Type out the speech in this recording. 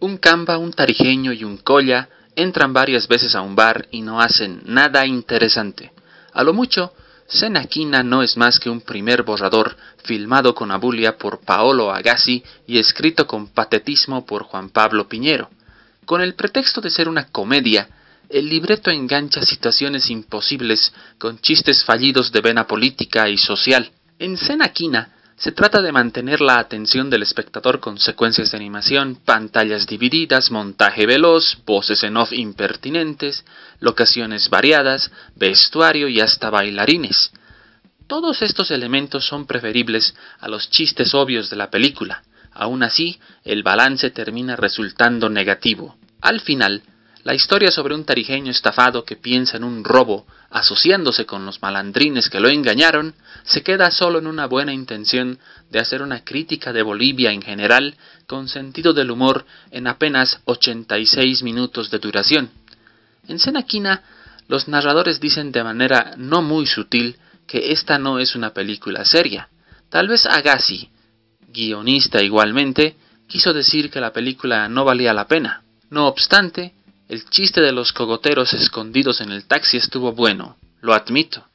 Un camba, un tarijeño y un colla entran varias veces a un bar y no hacen nada interesante. A lo mucho, Senaquina no es más que un primer borrador filmado con abulia por Paolo Agassi y escrito con patetismo por Juan Pablo Piñero. Con el pretexto de ser una comedia, el libreto engancha situaciones imposibles con chistes fallidos de vena política y social. En Senaquina, se trata de mantener la atención del espectador con secuencias de animación, pantallas divididas, montaje veloz, voces en off impertinentes, locaciones variadas, vestuario y hasta bailarines. Todos estos elementos son preferibles a los chistes obvios de la película. Aún así, el balance termina resultando negativo. Al final, la historia sobre un tarijeño estafado que piensa en un robo, asociándose con los malandrines que lo engañaron, se queda solo en una buena intención de hacer una crítica de Bolivia en general con sentido del humor en apenas 86 minutos de duración. En Senaquina, los narradores dicen de manera no muy sutil que esta no es una película seria. Tal vez Agassi, guionista igualmente, quiso decir que la película no valía la pena. No obstante, el chiste de los cogoteros escondidos en el taxi estuvo bueno, lo admito.